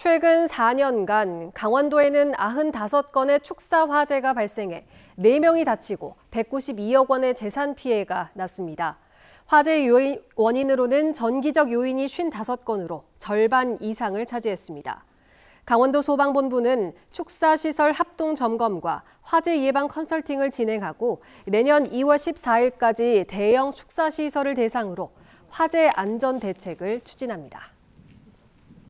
최근 4년간 강원도에는 95건의 축사 화재가 발생해 4명이 다치고 192억 원의 재산 피해가 났습니다. 화재 요인, 원인으로는 전기적 요인이 55건으로 절반 이상을 차지했습니다. 강원도 소방본부는 축사시설 합동 점검과 화재 예방 컨설팅을 진행하고 내년 2월 14일까지 대형 축사시설을 대상으로 화재 안전 대책을 추진합니다.